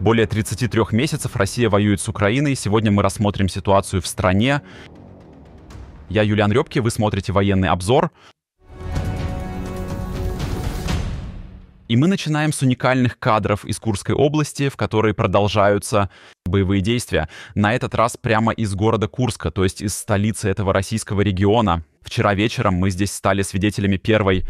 Более 33 месяцев Россия воюет с Украиной. Сегодня мы рассмотрим ситуацию в стране. Я Юлиан Рёбки, вы смотрите «Военный обзор». И мы начинаем с уникальных кадров из Курской области, в которой продолжаются боевые действия. На этот раз прямо из города Курска, то есть из столицы этого российского региона. Вчера вечером мы здесь стали свидетелями первой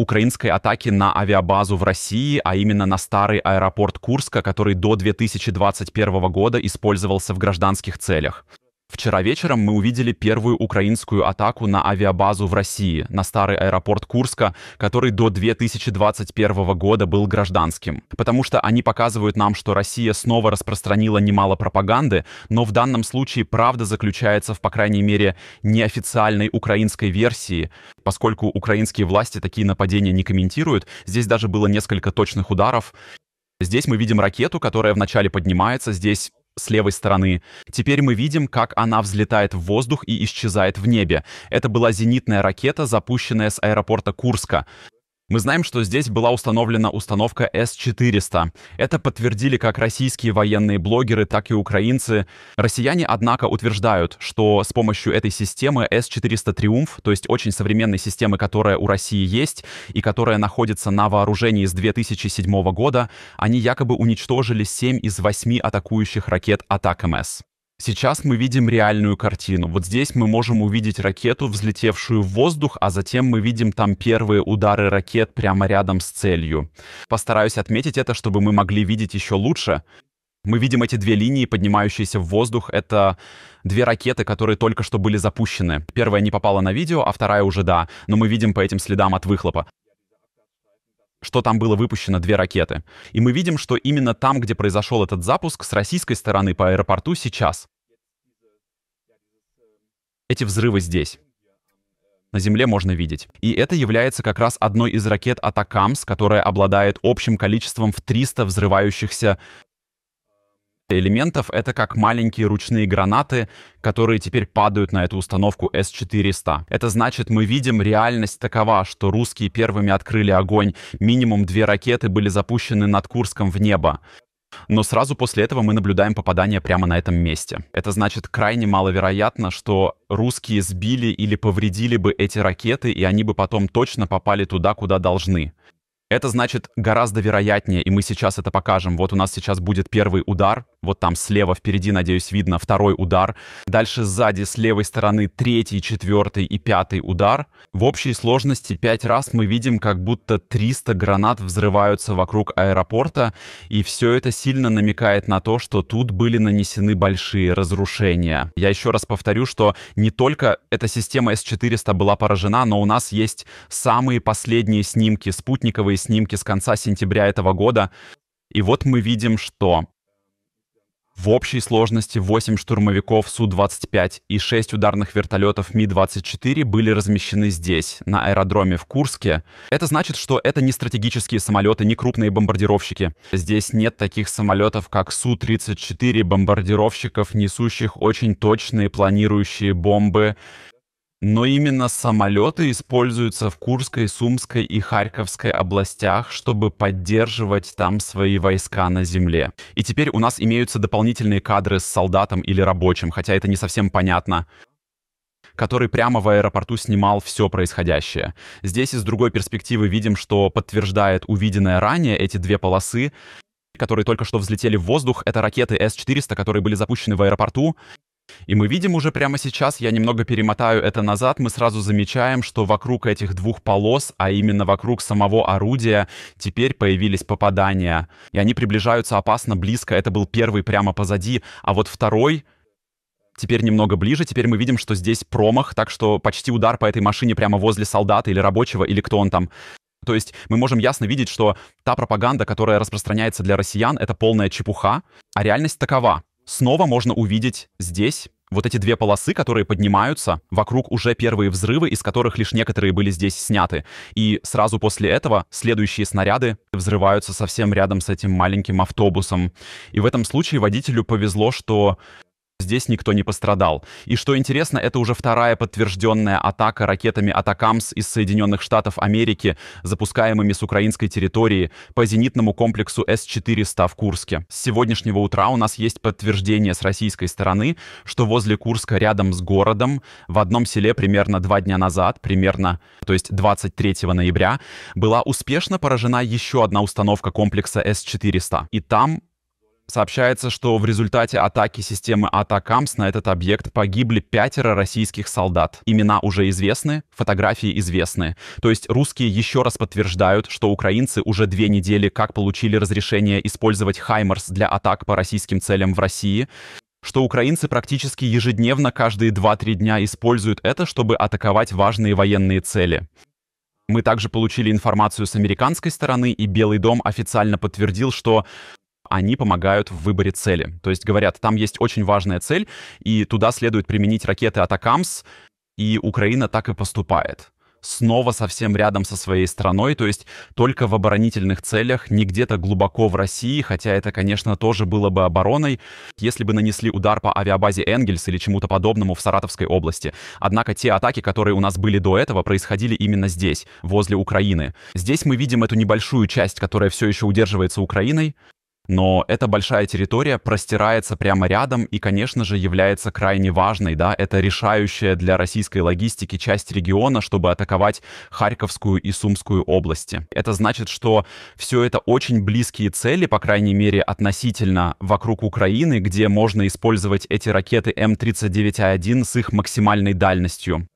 украинской атаки на авиабазу в России, а именно на старый аэропорт Курска, который до 2021 года использовался в гражданских целях. Вчера вечером мы увидели первую украинскую атаку на авиабазу в России, на старый аэропорт Курска, который до 2021 года был гражданским. Потому что они показывают нам, что Россия снова распространила немало пропаганды, но в данном случае правда заключается в, по крайней мере, неофициальной украинской версии. Поскольку украинские власти такие нападения не комментируют, здесь даже было несколько точных ударов. Здесь мы видим ракету, которая вначале поднимается, здесь с левой стороны. Теперь мы видим, как она взлетает в воздух и исчезает в небе. Это была зенитная ракета, запущенная с аэропорта Курска. Мы знаем, что здесь была установлена установка С-400. Это подтвердили как российские военные блогеры, так и украинцы. Россияне, однако, утверждают, что с помощью этой системы С-400 «Триумф», то есть очень современной системы, которая у России есть и которая находится на вооружении с 2007 года, они якобы уничтожили 7 из 8 атакующих ракет атак МС. Сейчас мы видим реальную картину. Вот здесь мы можем увидеть ракету, взлетевшую в воздух, а затем мы видим там первые удары ракет прямо рядом с целью. Постараюсь отметить это, чтобы мы могли видеть еще лучше. Мы видим эти две линии, поднимающиеся в воздух. Это две ракеты, которые только что были запущены. Первая не попала на видео, а вторая уже да. Но мы видим по этим следам от выхлопа что там было выпущено две ракеты. И мы видим, что именно там, где произошел этот запуск, с российской стороны по аэропорту сейчас эти взрывы здесь. На Земле можно видеть. И это является как раз одной из ракет Атакамс, которая обладает общим количеством в 300 взрывающихся элементов. Это как маленькие ручные гранаты, которые теперь падают на эту установку С-400. Это значит, мы видим, реальность такова, что русские первыми открыли огонь. Минимум две ракеты были запущены над Курском в небо но сразу после этого мы наблюдаем попадание прямо на этом месте. Это значит крайне маловероятно, что русские сбили или повредили бы эти ракеты, и они бы потом точно попали туда, куда должны. Это значит гораздо вероятнее, и мы сейчас это покажем. Вот у нас сейчас будет первый удар, вот там слева впереди, надеюсь, видно второй удар. Дальше сзади с левой стороны третий, четвертый и пятый удар. В общей сложности пять раз мы видим, как будто 300 гранат взрываются вокруг аэропорта. И все это сильно намекает на то, что тут были нанесены большие разрушения. Я еще раз повторю, что не только эта система С-400 была поражена, но у нас есть самые последние снимки, спутниковые снимки с конца сентября этого года. И вот мы видим, что в общей сложности 8 штурмовиков Су-25 и 6 ударных вертолетов Ми-24 были размещены здесь, на аэродроме в Курске. Это значит, что это не стратегические самолеты, не крупные бомбардировщики. Здесь нет таких самолетов, как Су-34, бомбардировщиков, несущих очень точные планирующие бомбы. Но именно самолеты используются в Курской, Сумской и Харьковской областях, чтобы поддерживать там свои войска на земле. И теперь у нас имеются дополнительные кадры с солдатом или рабочим, хотя это не совсем понятно который прямо в аэропорту снимал все происходящее. Здесь из другой перспективы видим, что подтверждает увиденное ранее эти две полосы, которые только что взлетели в воздух. Это ракеты С-400, которые были запущены в аэропорту и мы видим уже прямо сейчас, я немного перемотаю это назад, мы сразу замечаем, что вокруг этих двух полос, а именно вокруг самого орудия, теперь появились попадания. И они приближаются опасно близко. Это был первый прямо позади, а вот второй теперь немного ближе. Теперь мы видим, что здесь промах, так что почти удар по этой машине прямо возле солдата или рабочего, или кто он там. То есть мы можем ясно видеть, что та пропаганда, которая распространяется для россиян, это полная чепуха, а реальность такова снова можно увидеть здесь вот эти две полосы, которые поднимаются, вокруг уже первые взрывы, из которых лишь некоторые были здесь сняты. И сразу после этого следующие снаряды взрываются совсем рядом с этим маленьким автобусом. И в этом случае водителю повезло, что здесь никто не пострадал. И что интересно, это уже вторая подтвержденная атака ракетами «Атакамс» из Соединенных Штатов Америки, запускаемыми с украинской территории по зенитному комплексу С-400 в Курске. С сегодняшнего утра у нас есть подтверждение с российской стороны, что возле Курска рядом с городом в одном селе примерно два дня назад, примерно, то есть 23 ноября, была успешно поражена еще одна установка комплекса С-400. И там Сообщается, что в результате атаки системы Атакамс на этот объект погибли пятеро российских солдат. Имена уже известны, фотографии известны. То есть русские еще раз подтверждают, что украинцы уже две недели как получили разрешение использовать «Хаймарс» для атак по российским целям в России, что украинцы практически ежедневно каждые 2-3 дня используют это, чтобы атаковать важные военные цели. Мы также получили информацию с американской стороны, и Белый дом официально подтвердил, что они помогают в выборе цели. То есть говорят, там есть очень важная цель, и туда следует применить ракеты «Атакамс», и Украина так и поступает снова совсем рядом со своей страной, то есть только в оборонительных целях, не где-то глубоко в России, хотя это, конечно, тоже было бы обороной, если бы нанесли удар по авиабазе Энгельс или чему-то подобному в Саратовской области. Однако те атаки, которые у нас были до этого, происходили именно здесь, возле Украины. Здесь мы видим эту небольшую часть, которая все еще удерживается Украиной, но эта большая территория простирается прямо рядом и, конечно же, является крайне важной, да, это решающая для российской логистики часть региона, чтобы атаковать Харьковскую и Сумскую области. Это значит, что все это очень близкие цели, по крайней мере, относительно вокруг Украины, где можно использовать эти ракеты М-39А1 а с их максимальной дальностью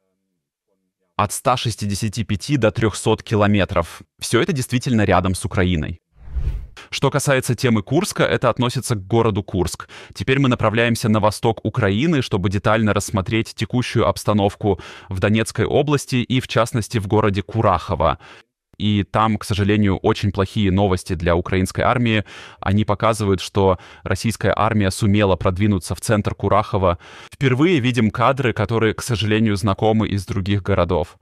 от 165 до 300 километров. Все это действительно рядом с Украиной. Что касается темы Курска, это относится к городу Курск. Теперь мы направляемся на восток Украины, чтобы детально рассмотреть текущую обстановку в Донецкой области и, в частности, в городе Курахово. И там, к сожалению, очень плохие новости для украинской армии. Они показывают, что российская армия сумела продвинуться в центр Курахова. Впервые видим кадры, которые, к сожалению, знакомы из других городов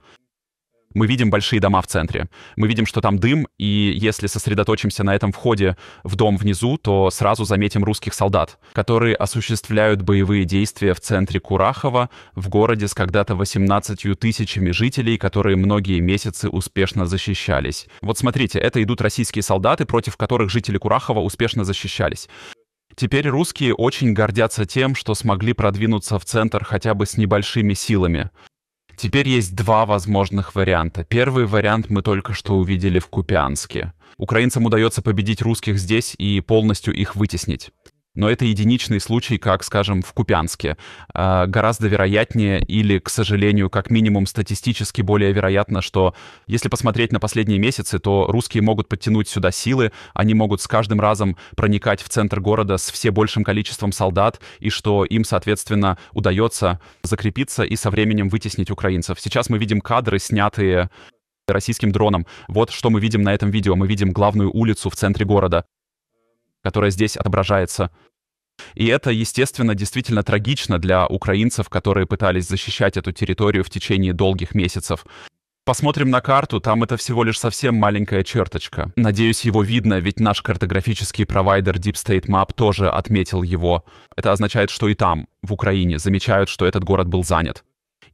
мы видим большие дома в центре. Мы видим, что там дым, и если сосредоточимся на этом входе в дом внизу, то сразу заметим русских солдат, которые осуществляют боевые действия в центре Курахова, в городе с когда-то 18 тысячами жителей, которые многие месяцы успешно защищались. Вот смотрите, это идут российские солдаты, против которых жители Курахова успешно защищались. Теперь русские очень гордятся тем, что смогли продвинуться в центр хотя бы с небольшими силами. Теперь есть два возможных варианта. Первый вариант мы только что увидели в Купянске. Украинцам удается победить русских здесь и полностью их вытеснить но это единичный случай, как, скажем, в Купянске. А, гораздо вероятнее или, к сожалению, как минимум статистически более вероятно, что если посмотреть на последние месяцы, то русские могут подтянуть сюда силы, они могут с каждым разом проникать в центр города с все большим количеством солдат, и что им, соответственно, удается закрепиться и со временем вытеснить украинцев. Сейчас мы видим кадры, снятые российским дроном. Вот что мы видим на этом видео. Мы видим главную улицу в центре города которая здесь отображается. И это, естественно, действительно трагично для украинцев, которые пытались защищать эту территорию в течение долгих месяцев. Посмотрим на карту, там это всего лишь совсем маленькая черточка. Надеюсь, его видно, ведь наш картографический провайдер Deep State Map тоже отметил его. Это означает, что и там, в Украине, замечают, что этот город был занят.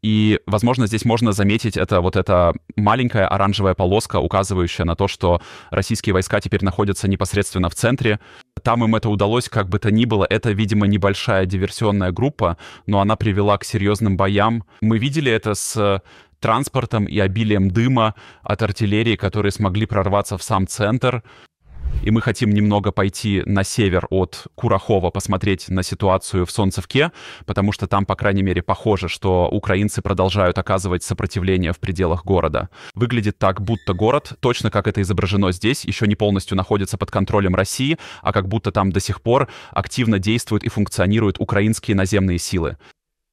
И, возможно, здесь можно заметить это вот эта маленькая оранжевая полоска, указывающая на то, что российские войска теперь находятся непосредственно в центре. Там им это удалось, как бы то ни было. Это, видимо, небольшая диверсионная группа, но она привела к серьезным боям. Мы видели это с транспортом и обилием дыма от артиллерии, которые смогли прорваться в сам центр и мы хотим немного пойти на север от Курахова, посмотреть на ситуацию в Солнцевке, потому что там, по крайней мере, похоже, что украинцы продолжают оказывать сопротивление в пределах города. Выглядит так, будто город, точно как это изображено здесь, еще не полностью находится под контролем России, а как будто там до сих пор активно действуют и функционируют украинские наземные силы.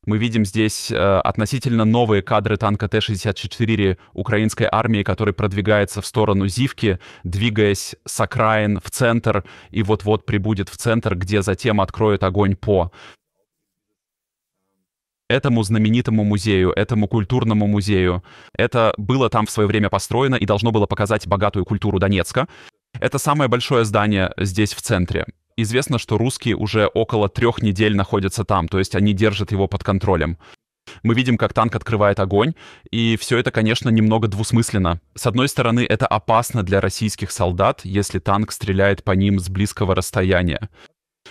Мы видим здесь э, относительно новые кадры танка Т-64 украинской армии, который продвигается в сторону Зивки, двигаясь с окраин в центр и вот-вот прибудет в центр, где затем откроет огонь по этому знаменитому музею, этому культурному музею. Это было там в свое время построено и должно было показать богатую культуру Донецка. Это самое большое здание здесь в центре известно, что русские уже около трех недель находятся там, то есть они держат его под контролем. Мы видим, как танк открывает огонь, и все это, конечно, немного двусмысленно. С одной стороны, это опасно для российских солдат, если танк стреляет по ним с близкого расстояния.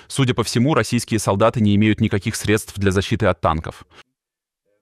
Судя по всему, российские солдаты не имеют никаких средств для защиты от танков.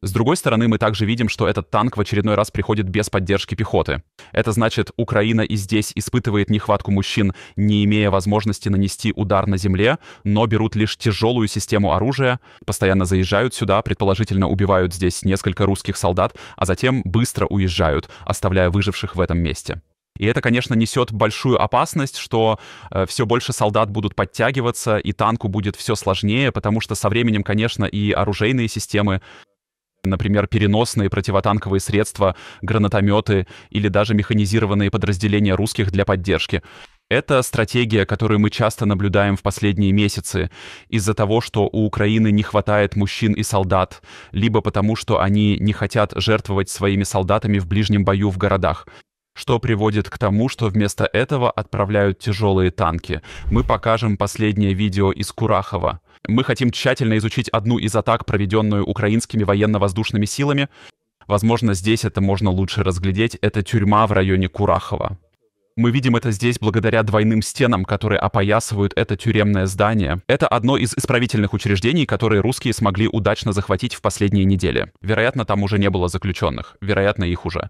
С другой стороны, мы также видим, что этот танк в очередной раз приходит без поддержки пехоты. Это значит, Украина и здесь испытывает нехватку мужчин, не имея возможности нанести удар на земле, но берут лишь тяжелую систему оружия, постоянно заезжают сюда, предположительно убивают здесь несколько русских солдат, а затем быстро уезжают, оставляя выживших в этом месте. И это, конечно, несет большую опасность, что э, все больше солдат будут подтягиваться, и танку будет все сложнее, потому что со временем, конечно, и оружейные системы например, переносные противотанковые средства, гранатометы или даже механизированные подразделения русских для поддержки. Это стратегия, которую мы часто наблюдаем в последние месяцы из-за того, что у Украины не хватает мужчин и солдат, либо потому, что они не хотят жертвовать своими солдатами в ближнем бою в городах что приводит к тому, что вместо этого отправляют тяжелые танки. Мы покажем последнее видео из Курахова. Мы хотим тщательно изучить одну из атак, проведенную украинскими военно-воздушными силами. Возможно, здесь это можно лучше разглядеть. Это тюрьма в районе Курахова. Мы видим это здесь благодаря двойным стенам, которые опоясывают это тюремное здание. Это одно из исправительных учреждений, которые русские смогли удачно захватить в последние недели. Вероятно, там уже не было заключенных. Вероятно, их уже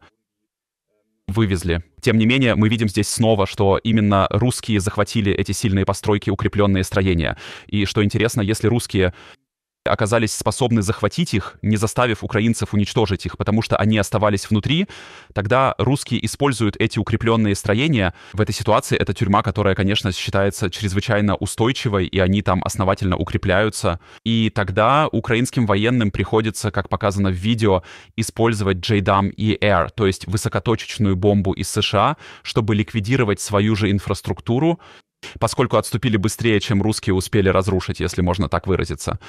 вывезли. Тем не менее, мы видим здесь снова, что именно русские захватили эти сильные постройки, укрепленные строения. И что интересно, если русские оказались способны захватить их, не заставив украинцев уничтожить их, потому что они оставались внутри, тогда русские используют эти укрепленные строения. В этой ситуации это тюрьма, которая, конечно, считается чрезвычайно устойчивой, и они там основательно укрепляются. И тогда украинским военным приходится, как показано в видео, использовать JDAM и Air, то есть высокоточечную бомбу из США, чтобы ликвидировать свою же инфраструктуру, поскольку отступили быстрее, чем русские успели разрушить, если можно так выразиться.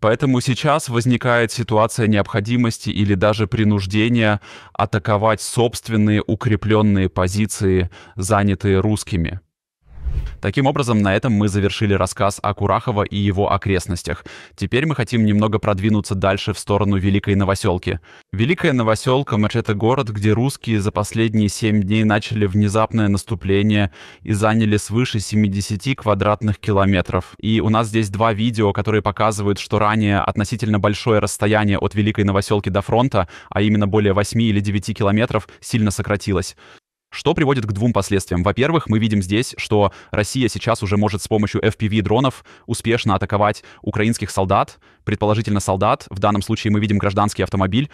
Поэтому сейчас возникает ситуация необходимости или даже принуждения атаковать собственные укрепленные позиции, занятые русскими. Таким образом, на этом мы завершили рассказ о Курахово и его окрестностях. Теперь мы хотим немного продвинуться дальше в сторону Великой Новоселки. Великая Новоселка — это город, где русские за последние 7 дней начали внезапное наступление и заняли свыше 70 квадратных километров. И у нас здесь два видео, которые показывают, что ранее относительно большое расстояние от Великой Новоселки до фронта, а именно более 8 или 9 километров, сильно сократилось. Что приводит к двум последствиям. Во-первых, мы видим здесь, что Россия сейчас уже может с помощью FPV-дронов успешно атаковать украинских солдат, предположительно солдат, в данном случае мы видим гражданский автомобиль,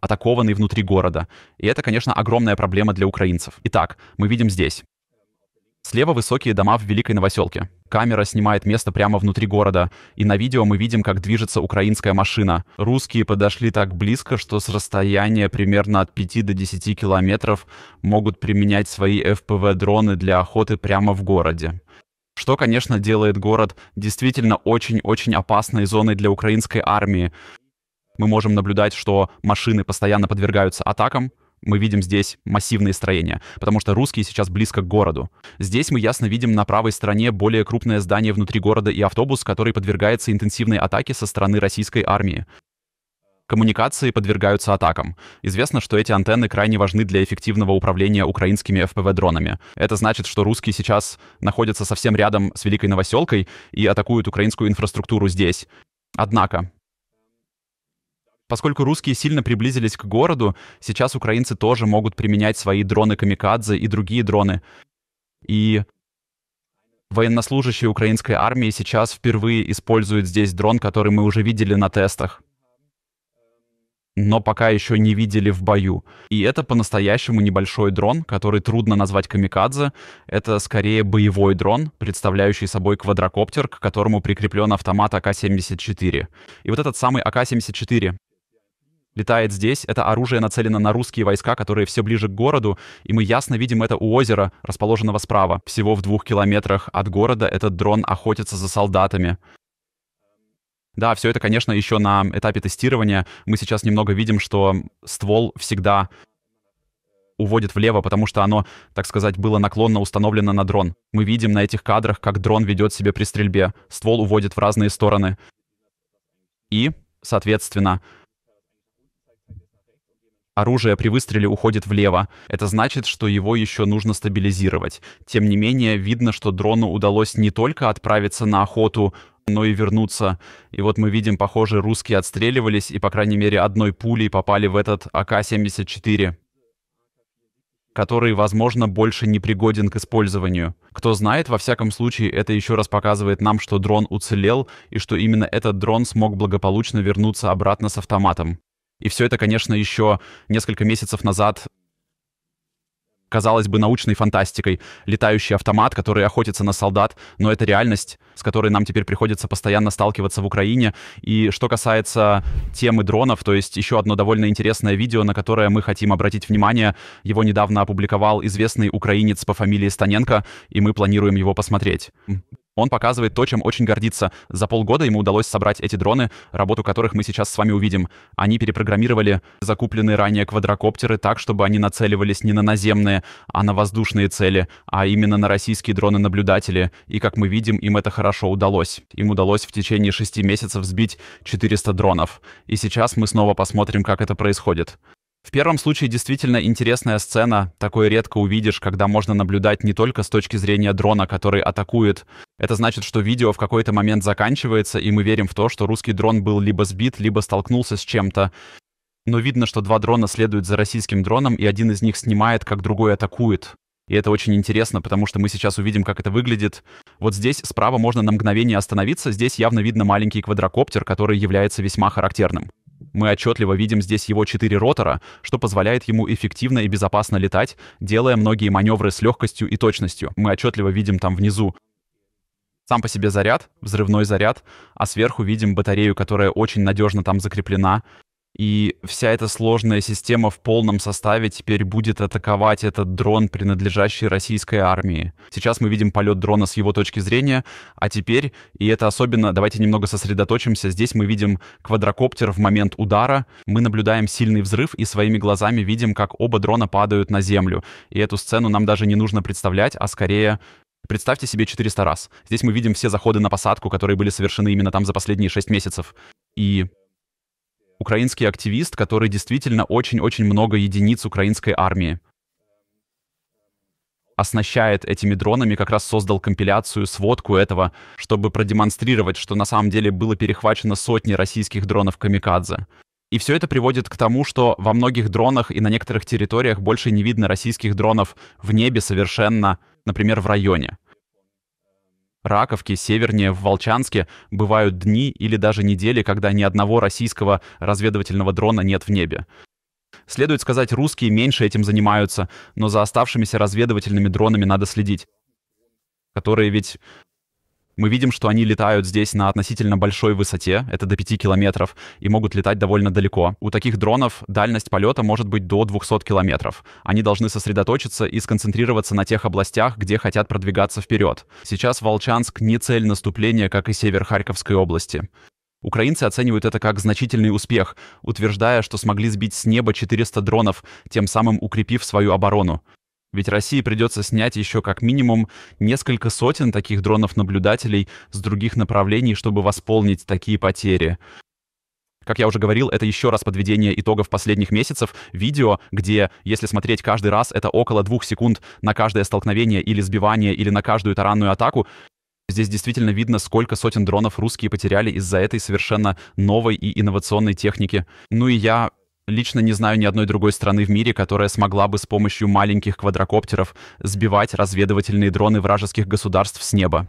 атакованный внутри города. И это, конечно, огромная проблема для украинцев. Итак, мы видим здесь Слева высокие дома в Великой Новоселке. Камера снимает место прямо внутри города, и на видео мы видим, как движется украинская машина. Русские подошли так близко, что с расстояния примерно от 5 до 10 километров могут применять свои fpv дроны для охоты прямо в городе. Что, конечно, делает город действительно очень-очень опасной зоной для украинской армии. Мы можем наблюдать, что машины постоянно подвергаются атакам, мы видим здесь массивные строения, потому что русские сейчас близко к городу. Здесь мы ясно видим на правой стороне более крупное здание внутри города и автобус, который подвергается интенсивной атаке со стороны российской армии. Коммуникации подвергаются атакам. Известно, что эти антенны крайне важны для эффективного управления украинскими FPV дронами Это значит, что русские сейчас находятся совсем рядом с Великой Новоселкой и атакуют украинскую инфраструктуру здесь. Однако, Поскольку русские сильно приблизились к городу, сейчас украинцы тоже могут применять свои дроны «Камикадзе» и другие дроны. И военнослужащие украинской армии сейчас впервые используют здесь дрон, который мы уже видели на тестах но пока еще не видели в бою. И это по-настоящему небольшой дрон, который трудно назвать камикадзе. Это скорее боевой дрон, представляющий собой квадрокоптер, к которому прикреплен автомат АК-74. И вот этот самый АК-74 летает здесь. Это оружие нацелено на русские войска, которые все ближе к городу, и мы ясно видим это у озера, расположенного справа. Всего в двух километрах от города этот дрон охотится за солдатами. Да, все это, конечно, еще на этапе тестирования. Мы сейчас немного видим, что ствол всегда уводит влево, потому что оно, так сказать, было наклонно установлено на дрон. Мы видим на этих кадрах, как дрон ведет себя при стрельбе. Ствол уводит в разные стороны. И, соответственно, оружие при выстреле уходит влево. Это значит, что его еще нужно стабилизировать. Тем не менее, видно, что дрону удалось не только отправиться на охоту, но и вернуться. И вот мы видим, похоже, русские отстреливались и, по крайней мере, одной пулей попали в этот АК-74 который, возможно, больше не пригоден к использованию. Кто знает, во всяком случае, это еще раз показывает нам, что дрон уцелел, и что именно этот дрон смог благополучно вернуться обратно с автоматом. И все это, конечно, еще несколько месяцев назад казалось бы, научной фантастикой. Летающий автомат, который охотится на солдат, но это реальность с которой нам теперь приходится постоянно сталкиваться в Украине. И что касается темы дронов, то есть еще одно довольно интересное видео, на которое мы хотим обратить внимание. Его недавно опубликовал известный украинец по фамилии Станенко, и мы планируем его посмотреть. Он показывает то, чем очень гордится. За полгода ему удалось собрать эти дроны, работу которых мы сейчас с вами увидим. Они перепрограммировали закупленные ранее квадрокоптеры так, чтобы они нацеливались не на наземные, а на воздушные цели, а именно на российские дроны-наблюдатели. И, как мы видим, им это хорошо хорошо удалось. Им удалось в течение шести месяцев сбить 400 дронов. И сейчас мы снова посмотрим, как это происходит. В первом случае действительно интересная сцена, такое редко увидишь, когда можно наблюдать не только с точки зрения дрона, который атакует. Это значит, что видео в какой-то момент заканчивается, и мы верим в то, что русский дрон был либо сбит, либо столкнулся с чем-то. Но видно, что два дрона следуют за российским дроном, и один из них снимает, как другой атакует. И это очень интересно, потому что мы сейчас увидим, как это выглядит. Вот здесь справа можно на мгновение остановиться. Здесь явно видно маленький квадрокоптер, который является весьма характерным. Мы отчетливо видим здесь его четыре ротора, что позволяет ему эффективно и безопасно летать, делая многие маневры с легкостью и точностью. Мы отчетливо видим там внизу сам по себе заряд, взрывной заряд, а сверху видим батарею, которая очень надежно там закреплена, и вся эта сложная система в полном составе теперь будет атаковать этот дрон, принадлежащий российской армии. Сейчас мы видим полет дрона с его точки зрения, а теперь, и это особенно, давайте немного сосредоточимся, здесь мы видим квадрокоптер в момент удара, мы наблюдаем сильный взрыв и своими глазами видим, как оба дрона падают на землю. И эту сцену нам даже не нужно представлять, а скорее Представьте себе 400 раз. Здесь мы видим все заходы на посадку, которые были совершены именно там за последние 6 месяцев. И украинский активист, который действительно очень-очень много единиц украинской армии оснащает этими дронами, как раз создал компиляцию, сводку этого, чтобы продемонстрировать, что на самом деле было перехвачено сотни российских дронов «Камикадзе». И все это приводит к тому, что во многих дронах и на некоторых территориях больше не видно российских дронов в небе совершенно, например, в районе. Раковке, севернее, в Волчанске бывают дни или даже недели, когда ни одного российского разведывательного дрона нет в небе. Следует сказать, русские меньше этим занимаются, но за оставшимися разведывательными дронами надо следить, которые ведь мы видим, что они летают здесь на относительно большой высоте, это до 5 километров, и могут летать довольно далеко. У таких дронов дальность полета может быть до 200 километров. Они должны сосредоточиться и сконцентрироваться на тех областях, где хотят продвигаться вперед. Сейчас Волчанск не цель наступления, как и север Харьковской области. Украинцы оценивают это как значительный успех, утверждая, что смогли сбить с неба 400 дронов, тем самым укрепив свою оборону. Ведь России придется снять еще как минимум несколько сотен таких дронов-наблюдателей с других направлений, чтобы восполнить такие потери. Как я уже говорил, это еще раз подведение итогов последних месяцев. Видео, где, если смотреть каждый раз, это около двух секунд на каждое столкновение или сбивание, или на каждую таранную атаку. Здесь действительно видно, сколько сотен дронов русские потеряли из-за этой совершенно новой и инновационной техники. Ну и я лично не знаю ни одной другой страны в мире, которая смогла бы с помощью маленьких квадрокоптеров сбивать разведывательные дроны вражеских государств с неба.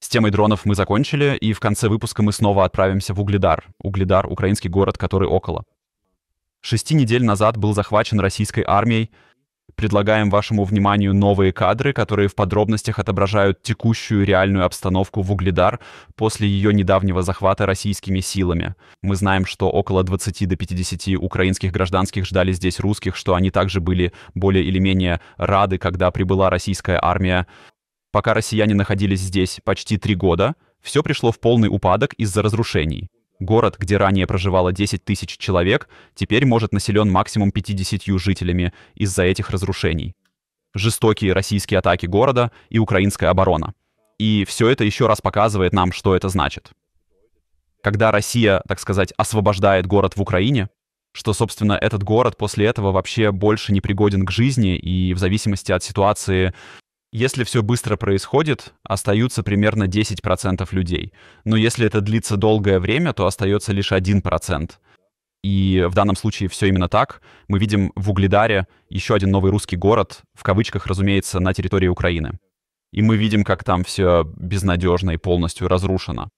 С темой дронов мы закончили, и в конце выпуска мы снова отправимся в Угледар. Угледар — украинский город, который около. Шести недель назад был захвачен российской армией, предлагаем вашему вниманию новые кадры, которые в подробностях отображают текущую реальную обстановку в Угледар после ее недавнего захвата российскими силами. Мы знаем, что около 20 до 50 украинских гражданских ждали здесь русских, что они также были более или менее рады, когда прибыла российская армия. Пока россияне находились здесь почти три года, все пришло в полный упадок из-за разрушений. Город, где ранее проживало 10 тысяч человек, теперь может населен максимум 50 жителями из-за этих разрушений. Жестокие российские атаки города и украинская оборона. И все это еще раз показывает нам, что это значит. Когда Россия, так сказать, освобождает город в Украине, что, собственно, этот город после этого вообще больше не пригоден к жизни, и в зависимости от ситуации если все быстро происходит, остаются примерно 10% людей. Но если это длится долгое время, то остается лишь 1%. И в данном случае все именно так. Мы видим в Угледаре еще один новый русский город, в кавычках, разумеется, на территории Украины. И мы видим, как там все безнадежно и полностью разрушено.